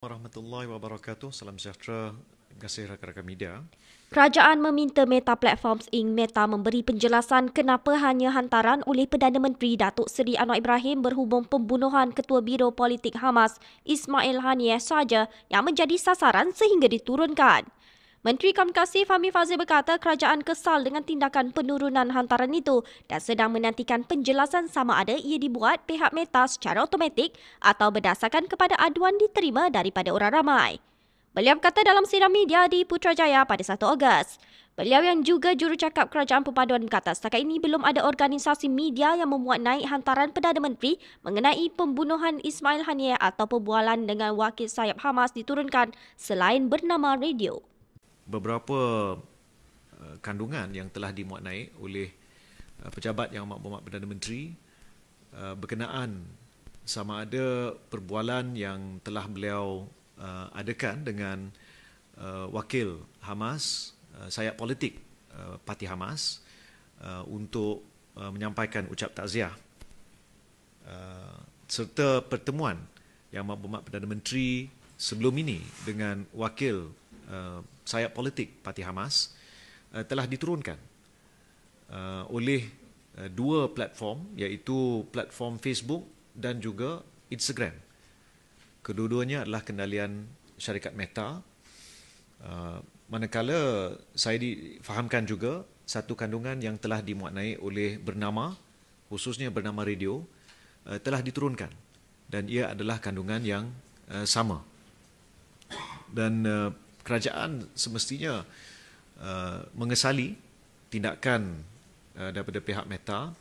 warahmatullahi wabarakatuh. Salam sejahtera. Terima kasih rakan-rakan media. Kerajaan meminta Meta Platforms Inc. Meta memberi penjelasan kenapa hanya hantaran oleh Perdana Menteri Datuk Seri Anwar Ibrahim berhubung pembunuhan Ketua Biro Politik Hamas Ismail Haniyeh sahaja yang menjadi sasaran sehingga diturunkan. Menteri Komunikasi Fahmi Fazil berkata kerajaan kesal dengan tindakan penurunan hantaran itu dan sedang menantikan penjelasan sama ada ia dibuat pihak Meta secara automatik atau berdasarkan kepada aduan diterima daripada orang ramai. Beliau berkata dalam sidang media di Putrajaya pada 1 Ogos. Beliau yang juga jurucakap Kerajaan Perpaduan berkata setakat ini belum ada organisasi media yang memuat naik hantaran Perdana Menteri mengenai pembunuhan Ismail Haniyeh atau perbualan dengan wakil sayap Hamas diturunkan selain bernama radio beberapa uh, kandungan yang telah dimuat naik oleh uh, pejabat yang amat berhormat Perdana Menteri uh, berkenaan sama ada perbualan yang telah beliau uh, adakan dengan uh, wakil Hamas, uh, sayap politik uh, parti Hamas uh, untuk uh, menyampaikan ucap takziah uh, serta pertemuan yang amat berhormat Perdana Menteri sebelum ini dengan wakil uh, sayap politik parti Hamas uh, telah diturunkan uh, oleh uh, dua platform iaitu platform Facebook dan juga Instagram. Kedua-duanya adalah kendalian syarikat Meta. Uh, manakala saya difahamkan juga satu kandungan yang telah dimuatnai oleh bernama khususnya bernama radio uh, telah diturunkan dan ia adalah kandungan yang uh, sama. Dan uh, kerajaan semestinya uh, mengesali tindakan uh, daripada pihak Meta.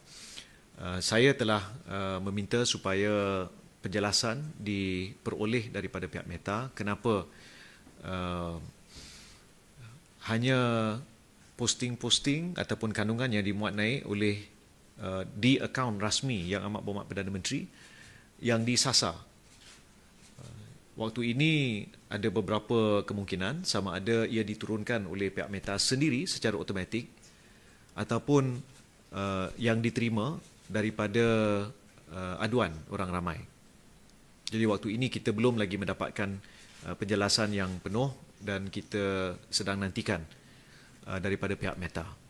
Uh, saya telah uh, meminta supaya penjelasan diperoleh daripada pihak Meta kenapa uh, hanya posting-posting ataupun kandungan yang dimuat naik oleh uh, di akaun rasmi yang amat berhormat Perdana Menteri yang disasar Waktu ini ada beberapa kemungkinan sama ada ia diturunkan oleh pihak Meta sendiri secara automatik ataupun uh, yang diterima daripada uh, aduan orang ramai. Jadi waktu ini kita belum lagi mendapatkan uh, penjelasan yang penuh dan kita sedang nantikan uh, daripada pihak Meta.